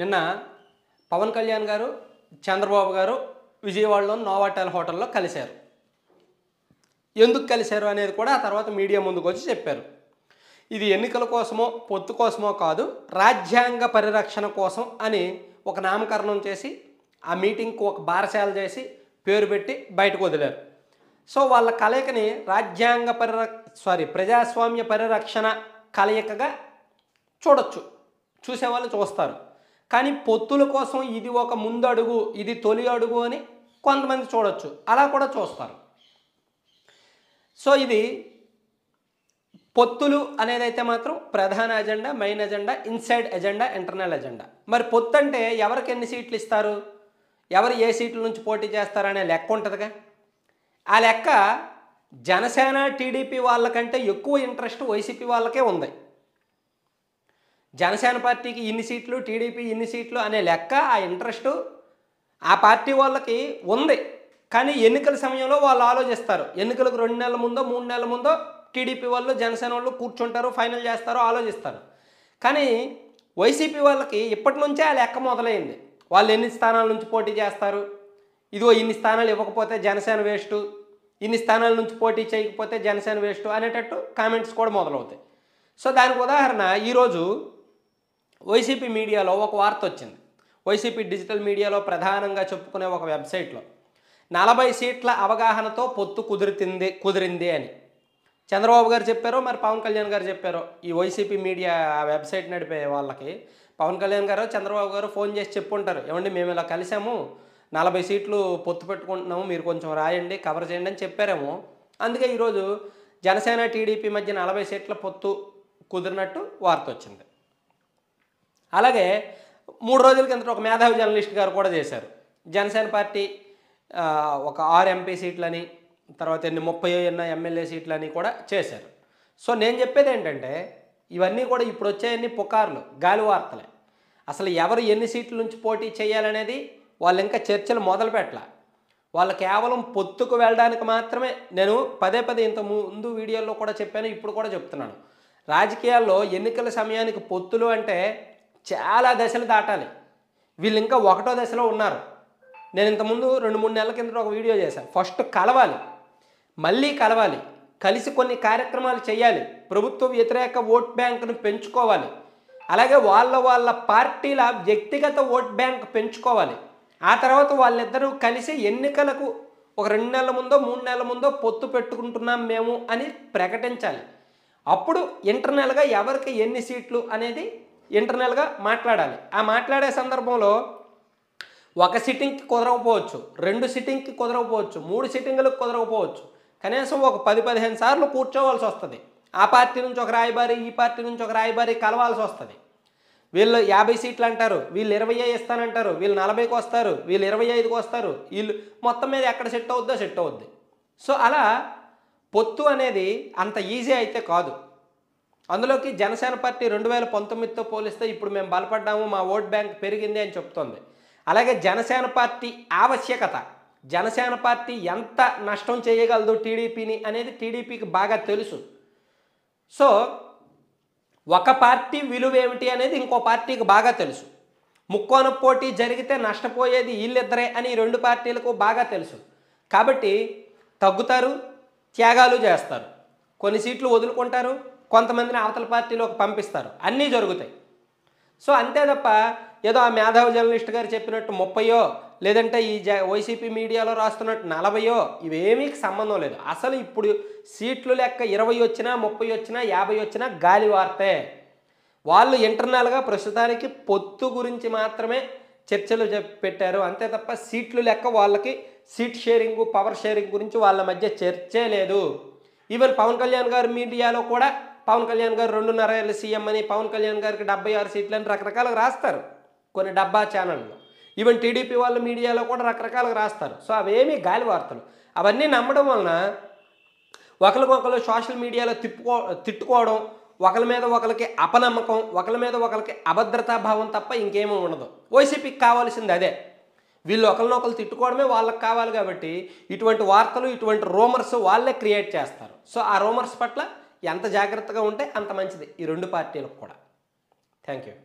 నిన్న పవన్ కళ్యాణ్ గారు చంద్రబాబు గారు విజయవాడలో నోవాటల్ హోటల్లో కలిశారు ఎందుకు కలిశారు అనేది కూడా ఆ తర్వాత మీడియా ముందుకు వచ్చి చెప్పారు ఇది ఎన్నికల కోసమో పొత్తు కోసమో కాదు రాజ్యాంగ పరిరక్షణ కోసం అని ఒక నామకరణం చేసి ఆ మీటింగ్కు ఒక బారశాల చేసి పేరు పెట్టి బయటకు వదిలారు సో వాళ్ళ కలయికని రాజ్యాంగ పరిర సారీ ప్రజాస్వామ్య పరిరక్షణ కలయికగా చూడొచ్చు చూసేవాళ్ళు చూస్తారు కానీ పొత్తుల కోసం ఇది ఒక ముందడుగు ఇది తొలి అడుగు అని కొంతమంది చూడొచ్చు అలా కూడా చూస్తారు సో ఇది పొత్తులు అనేదైతే మాత్రం ప్రధాన agenda main agenda inside agenda internal agenda మరి పొత్తు అంటే ఎవరికి ఎన్ని సీట్లు ఇస్తారు ఎవరు ఏ సీట్ల నుంచి పోటీ చేస్తారనే లెక్క ఉంటుందిగా ఆ లెక్క జనసేన టీడీపీ వాళ్ళకంటే ఎక్కువ ఇంట్రెస్ట్ వైసీపీ వాళ్ళకే ఉంది జనసేన పార్టీకి ఇన్ని సీట్లు టీడీపీ ఇన్ని సీట్లు అనే లెక్క ఆ ఇంట్రెస్ట్ ఆ పార్టీ వాళ్ళకి ఉంది కానీ ఎన్నికల సమయంలో వాళ్ళు ఆలోచిస్తారు ఎన్నికలకు రెండు నెలల ముందో మూడు నెలల ముందో టీడీపీ వాళ్ళు జనసేన వాళ్ళు కూర్చుంటారు ఫైనల్ చేస్తారు ఆలోచిస్తారు కానీ వైసీపీ వాళ్ళకి ఇప్పటి నుంచే ఆ లెక్క మొదలైంది వాళ్ళు ఎన్ని స్థానాల నుంచి పోటీ చేస్తారు ఇదిగో ఇన్ని స్థానాలు ఇవ్వకపోతే జనసేన వేస్ట్ ఇన్ని స్థానాల నుంచి పోటీ చేయకపోతే జనసేన వేస్ట్ అనేటట్టు కామెంట్స్ కూడా మొదలవుతాయి సో దానికి ఉదాహరణ ఈరోజు వైసీపీ మీడియాలో ఒక వార్త వచ్చింది వైసీపీ డిజిటల్ మీడియాలో ప్రధానంగా చెప్పుకునే ఒక వెబ్సైట్లో నలభై సీట్ల అవగాహనతో పొత్తు కుదిరితింది కుదిరింది అని చంద్రబాబు గారు చెప్పారో మరి పవన్ కళ్యాణ్ గారు చెప్పారో ఈ వైసీపీ మీడియా వెబ్సైట్ నడిపే వాళ్ళకి పవన్ కళ్యాణ్ గారు చంద్రబాబు గారు ఫోన్ చేసి చెప్పుంటారు ఏమండి మేము ఇలా కలిసాము నలభై సీట్లు పొత్తు పెట్టుకుంటున్నాము మీరు కొంచెం రాయండి కవర్ చేయండి అని చెప్పారేమో అందుకే ఈరోజు జనసేన టీడీపీ మధ్య నలభై సీట్ల పొత్తు కుదిరినట్టు వార్త వచ్చింది అలాగే మూడు రోజుల కిందట ఒక మేధావి జర్నలిస్ట్ గారు కూడా చేశారు జనసేన పార్టీ ఒక ఆరు ఎంపీ సీట్లని తర్వాత ఎన్ని ముప్పై ఎన్న ఎమ్మెల్యే సీట్లని కూడా చేశారు సో నేను చెప్పేది ఏంటంటే ఇవన్నీ కూడా ఇప్పుడు వచ్చేయన్ని పుకార్లు గాలి వార్తలే అసలు ఎవరు ఎన్ని సీట్ల నుంచి పోటీ చేయాలనేది వాళ్ళు ఇంకా చర్చలు మొదలు పెట్టాల వాళ్ళు కేవలం పొత్తుకు వెళ్ళడానికి మాత్రమే నేను పదే పదే ఇంత ముందు వీడియోల్లో కూడా చెప్పాను ఇప్పుడు కూడా చెప్తున్నాను రాజకీయాల్లో ఎన్నికల సమయానికి పొత్తులు అంటే చాలా దశలు దాటాలి వీళ్ళు ఇంకా ఒకటో దశలో ఉన్నారు నేను ఇంతకుముందు రెండు మూడు నెలల కింద ఒక వీడియో చేశాను ఫస్ట్ కలవాలి మళ్ళీ కలవాలి కలిసి కొన్ని కార్యక్రమాలు చేయాలి ప్రభుత్వ వ్యతిరేక ఓట్ బ్యాంక్ను పెంచుకోవాలి అలాగే వాళ్ళ వాళ్ళ పార్టీల వ్యక్తిగత ఓట్ బ్యాంక్ పెంచుకోవాలి ఆ తర్వాత వాళ్ళిద్దరూ కలిసి ఎన్నికలకు ఒక రెండు నెలల ముందో మూడు నెలల ముందో పొత్తు పెట్టుకుంటున్నాం మేము అని ప్రకటించాలి అప్పుడు ఇంటర్నల్గా ఎవరికి ఎన్ని సీట్లు అనేది ఇంటర్నల్గా మాట్లాడాలి ఆ మాట్లాడే సందర్భంలో ఒక సిట్టింగ్కి కుదరకపోవచ్చు రెండు సిట్టింగ్కి కుదరకపోవచ్చు మూడు సిట్టింగ్లకు కుదరకపోవచ్చు కనీసం ఒక పది పదిహేను సార్లు కూర్చోవలసి వస్తుంది ఆ పార్టీ నుంచి ఒక రాయబారి ఈ పార్టీ నుంచి ఒక రాయబారి కలవాల్సి వస్తుంది వీళ్ళు యాభై సీట్లు అంటారు వీళ్ళు ఇరవై ఇస్తానంటారు వీళ్ళు నలభైకి వస్తారు వీళ్ళు ఇరవై ఐదుకి వస్తారు వీళ్ళు మొత్తం మీద ఎక్కడ సెట్ అవుద్దో సెట్ అవుద్ది సో అలా పొత్తు అనేది అంత ఈజీ అయితే కాదు అందులోకి జనసేన పార్టీ రెండు వేల పంతొమ్మిదితో పోలిస్తే ఇప్పుడు మేము బలపడ్డాము మా ఓట్ బ్యాంక్ పెరిగింది అని చెప్తోంది అలాగే జనసేన పార్టీ ఆవశ్యకత జనసేన పార్టీ ఎంత నష్టం చేయగలదు టీడీపీని అనేది టీడీపీకి బాగా తెలుసు సో ఒక పార్టీ విలువ ఏమిటి అనేది ఇంకో పార్టీకి బాగా తెలుసు ముక్కోన పోటీ జరిగితే నష్టపోయేది వీళ్ళిద్దరే అని రెండు పార్టీలకు బాగా తెలుసు కాబట్టి తగ్గుతారు త్యాగాలు చేస్తారు కొన్ని సీట్లు వదులుకుంటారు కొంతమందిని అవతల పార్టీలోకి పంపిస్తారు అన్నీ జరుగుతాయి సో అంతే తప్ప ఏదో ఆ మేధావి జర్నలిస్ట్ గారు చెప్పినట్టు ముప్పయో లేదంటే ఈ జ వైసీపీ మీడియాలో రాస్తున్నట్టు నలభయో ఇవేమీ సంబంధం లేదు అసలు ఇప్పుడు సీట్లు లెక్క ఇరవై వచ్చినా ముప్పై వచ్చినా యాభై వచ్చినా గాలి వార్తే వాళ్ళు ఇంటర్నల్గా ప్రస్తుతానికి పొత్తు గురించి మాత్రమే చర్చలు పెట్టారు అంతే తప్ప సీట్లు లెక్క వాళ్ళకి సీట్ షేరింగ్ పవర్ షేరింగ్ గురించి వాళ్ళ మధ్య చర్చే లేదు ఈవెన్ పవన్ కళ్యాణ్ గారు మీడియాలో కూడా పవన్ కళ్యాణ్ గారు రెండున్నర ఏళ్ళు సీఎం అని పవన్ కళ్యాణ్ గారికి డెబ్బై ఆరు సీట్లు అని రకరకాలుగా రాస్తారు కొన్ని డబ్బా ఛానల్లో ఈవెన్ టీడీపీ వాళ్ళు మీడియాలో కూడా రకరకాలుగా రాస్తారు సో అవేమీ గాలి వార్తలు అవన్నీ నమ్మడం వలన ఒకరికొకరు సోషల్ మీడియాలో తిప్పుకో తిట్టుకోవడం ఒకరి మీద ఒకరికి అపనమ్మకం ఒకరి మీద ఒకరికి అభద్రతాభావం తప్ప ఇంకేమీ ఉండదు వైసీపీకి కావాల్సింది అదే వీళ్ళు ఒకరినొకరు తిట్టుకోవడమే వాళ్ళకి కావాలి కాబట్టి ఇటువంటి వార్తలు ఇటువంటి రూమర్స్ వాళ్ళే క్రియేట్ చేస్తారు సో ఆ రూమర్స్ పట్ల ఎంత జాగ్రత్తగా ఉంటే అంత మంచిది ఈ రెండు పార్టీలకు కూడా థ్యాంక్ యూ